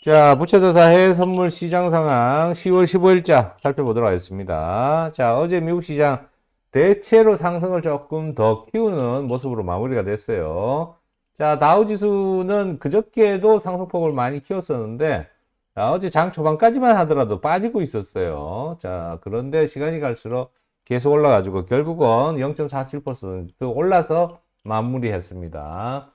자, 부채조사 해외 선물 시장 상황 10월 15일자 살펴보도록 하겠습니다. 자, 어제 미국 시장 대체로 상승을 조금 더 키우는 모습으로 마무리가 됐어요. 자, 다우 지수는 그저께도 상승폭을 많이 키웠었는데, 자, 아, 어제 장 초반까지만 하더라도 빠지고 있었어요. 자, 그런데 시간이 갈수록 계속 올라가지고 결국은 0.47% 그 올라서 마무리했습니다.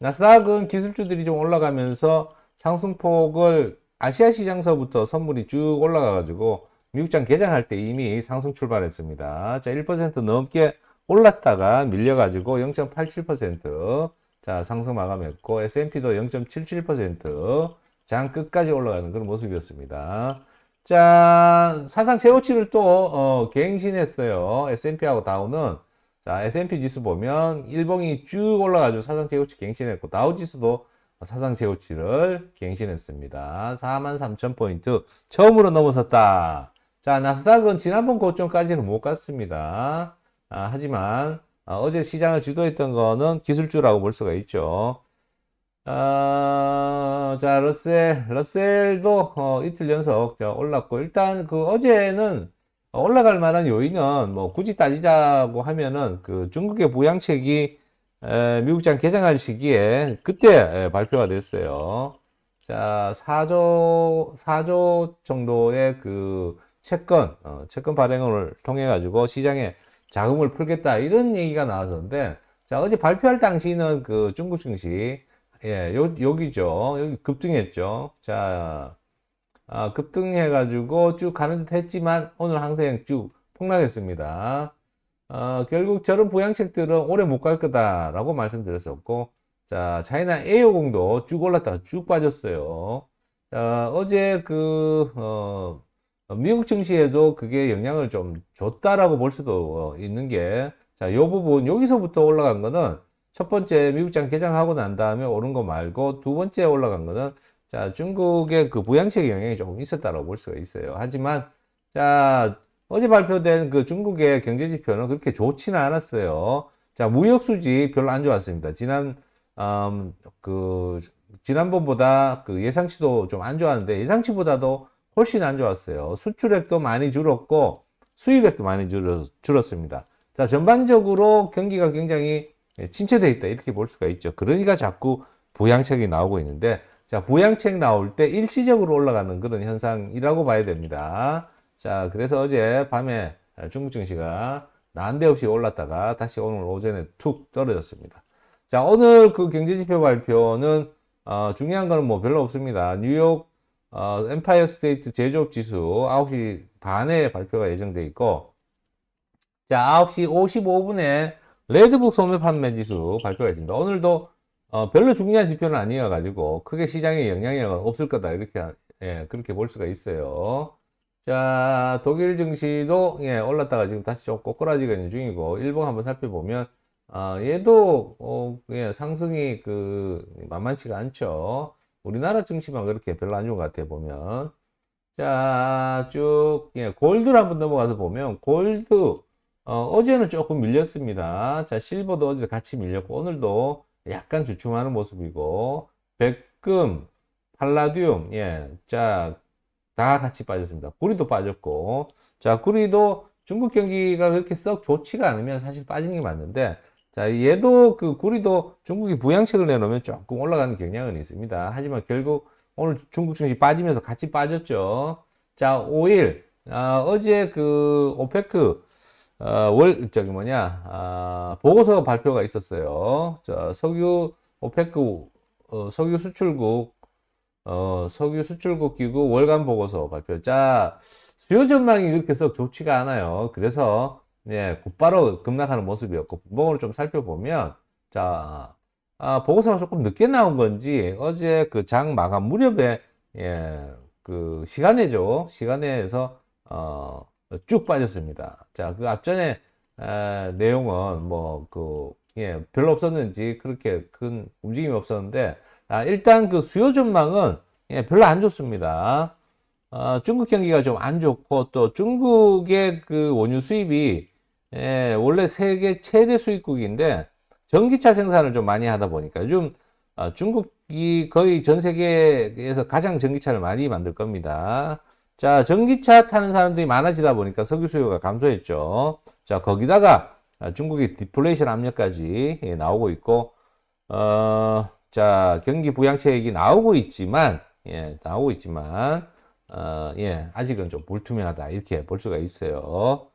나스닥은 기술주들이 좀 올라가면서 상승폭을 아시아 시장서부터 선물이 쭉 올라가가지고 미국장 개장할 때 이미 상승 출발했습니다. 자, 1% 넘게 올랐다가 밀려가지고 0.87% 자, 상승 마감했고 S&P도 0.77%장 끝까지 올라가는 그런 모습이었습니다. 자, 사상 최고치를 또 어, 갱신했어요. S&P하고 다우는 자, S&P 지수 보면 일봉이 쭉 올라가지고 사상 최고치 갱신했고 다우 지수도 사상 최고치를 갱신했습니다. 43,000포인트 처음으로 넘어섰다. 자 나스닥은 지난번 고점까지는 못 갔습니다. 아, 하지만 아, 어제 시장을 주도했던 거는 기술주라고 볼 수가 있죠. 아, 자 러셀, 러셀도 어, 이틀 연속 자, 올랐고 일단 그 어제는 올라갈 만한 요인은 뭐 굳이 따지자고 하면은 그 중국의 부양책이 미국장 개장할 시기에 그때 발표가 됐어요. 자, 4조, 4조 정도의 그 채권, 어, 채권 발행을 통해가지고 시장에 자금을 풀겠다 이런 얘기가 나왔는데, 자, 어제 발표할 당시는 그 중국 증시, 예, 요, 여기죠. 여기 급등했죠. 자, 아, 급등해가지고 쭉 가는 듯 했지만 오늘 항상 쭉 폭락했습니다. 어, 결국 저런 보양책들은 오래 못 갈 거다라고 말씀드렸었고 자 차이나 A50도 쭉 올랐다가 쭉 빠졌어요. 자, 어제 그 어, 미국 증시에도 그게 영향을 좀 줬다라고 볼 수도 어, 있는 게 자, 요 부분 여기서부터 올라간 거는 첫 번째 미국장 개장하고 난 다음에 오른 거 말고 두 번째 올라간 거는 자, 중국의 그보양책 영향이 조금 있었다고볼 수가 있어요. 하지만 자, 어제 발표된 그 중국의 경제 지표는 그렇게 좋지는 않았어요. 자, 무역 수지 별로 안 좋았습니다. 지난 음, 그 지난번보다 그 예상치도 좀 안 좋았는데 예상치보다도 훨씬 안 좋았어요. 수출액도 많이 줄었고 수입액도 많이 줄었, 습니다자 전반적으로 경기가 굉장히 침체되어 있다 이렇게 볼 수가 있죠. 그러니까 자꾸 보양책이 나오고 있는데 자 보양책 나올 때 일시적으로 올라가는 그런 현상이라고 봐야 됩니다. 자, 그래서 어제 밤에 중국 증시가 난데없이 올랐다가 다시 오늘 오전에 툭 떨어졌습니다. 자, 오늘 그 경제지표 발표는 어, 중요한 거는 뭐 별로 없습니다. 뉴욕 어, 엠파이어 스테이트 제조업 지수 9시 반에 발표가 예정돼 있고 자 9시 55분에 레드북 소매 판매 지수 발표가 있습니다. 오늘도 어, 별로 중요한 지표는 아니어 가지고 크게 시장에 영향이 없을 거다 이렇게 예, 그렇게 볼 수가 있어요. 자, 독일 증시도 예, 올랐다가 지금 다시 좀 꼬꾸라지고 있는 중이고, 일본 한번 살펴보면, 아, 얘도 어, 예, 상승이 그 만만치가 않죠. 우리나라 증시만 그렇게 별로 안 좋은 것 같아요, 보면. 자, 쭉, 예, 골드를 한번 넘어가서 보면, 골드, 어, 제는 조금 밀렸습니다. 자, 실버도 어제 같이 밀렸고, 오늘도 약간 주춤하는 모습이고, 백금, 팔라듐, 예, 자, 다 같이 빠졌습니다. 구리도 빠졌고 자 구리도 중국 경기가 그렇게 썩 좋지가 않으면 사실 빠지는 게 맞는데 자 얘도 그 구리도 중국이 부양책을 내놓으면 조금 올라가는 경향은 있습니다. 하지만 결국 오늘 중국 증시 빠지면서 같이 빠졌죠. 자 5일 아, 어제 그 오페크 어, 월 저기 뭐냐 아, 보고서 발표가 있었어요. 자 석유 오페크 어, 석유 수출국 어, 석유 수출국 기구 월간 보고서 발표. 자, 수요 전망이 그렇게 썩 좋지가 않아요. 그래서 예, 곧바로 급락하는 모습이었고 분봉으로 좀 살펴보면 자, 아, 보고서가 조금 늦게 나온 건지 어제 그 장 마감 무렵에 예, 그 시간에죠. 시간에에서 어, 쭉 빠졌습니다. 자, 그 앞전에 에, 내용은 뭐 그 예, 별로 없었는지 그렇게 큰 움직임이 없었는데 아, 일단 그 수요 전망은 예, 별로 안 좋습니다. 어, 중국 경기가 좀 안 좋고 또 중국의 그 원유 수입이 예, 원래 세계 최대 수입국인데 전기차 생산을 좀 많이 하다 보니까 좀 어, 아, 중국이 거의 전 세계에서 가장 전기차를 많이 만들 겁니다. 자, 전기차 타는 사람들이 많아지다 보니까 석유 수요가 감소했죠. 자, 거기다가 아, 중국의 디플레이션 압력까지 예, 나오고 있고 어, 자, 경기 부양책 이 나오고 있지만, 예, 나오고 있지만, 어, 예, 아직은 좀 불투명하다. 이렇게 볼 수가 있어요.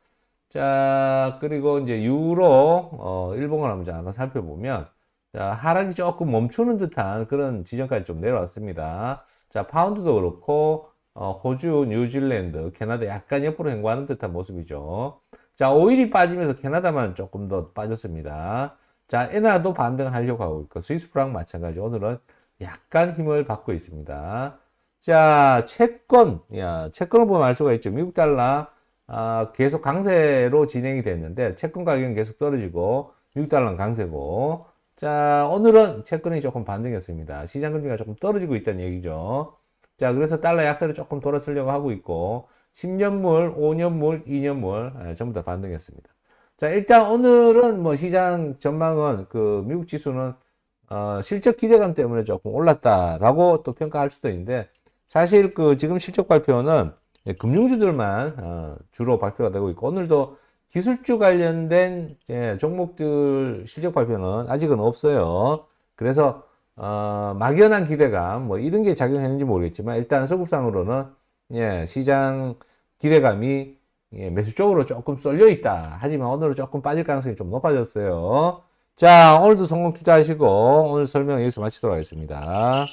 자, 그리고 이제 유로, 어, 일본을 한번 잠깐 살펴보면, 자, 하락이 조금 멈추는 듯한 그런 지점까지 좀 내려왔습니다. 자, 파운드도 그렇고, 어, 호주, 뉴질랜드, 캐나다 약간 옆으로 행보하는 듯한 모습이죠. 자, 오일이 빠지면서 캐나다만 조금 더 빠졌습니다. 자, 엔화도 반등하려고 하고 있고 스위스 프랑 마찬가지 오늘은 약간 힘을 받고 있습니다. 자, 채권. 야, 채권을 보면 알 수가 있죠. 미국 달러 아, 계속 강세로 진행이 됐는데 채권 가격은 계속 떨어지고 미국 달러는 강세고 자, 오늘은 채권이 조금 반등했습니다. 시장 금리가 조금 떨어지고 있다는 얘기죠. 자, 그래서 달러 약세를 조금 돌아서려고 하고 있고 10년물, 5년물, 2년물 예, 전부 다 반등했습니다. 자, 일단 오늘은 뭐 시장 전망은 그 미국 지수는 어, 실적 기대감 때문에 조금 올랐다라고 또 평가할 수도 있는데 사실 그 지금 실적 발표는 예, 금융주들만 어, 주로 발표가 되고 있고 오늘도 기술주 관련된 예, 종목들 실적 발표는 아직은 없어요. 그래서 어, 막연한 기대감 뭐 이런 게 작용했는지 모르겠지만 일단 소급상으로는 예, 시장 기대감이 예, 매수 쪽으로 조금 쏠려 있다. 하지만 오늘은 조금 빠질 가능성이 좀 높아졌어요. 자, 오늘도 성공 투자하시고 오늘 설명 여기서 마치도록 하겠습니다.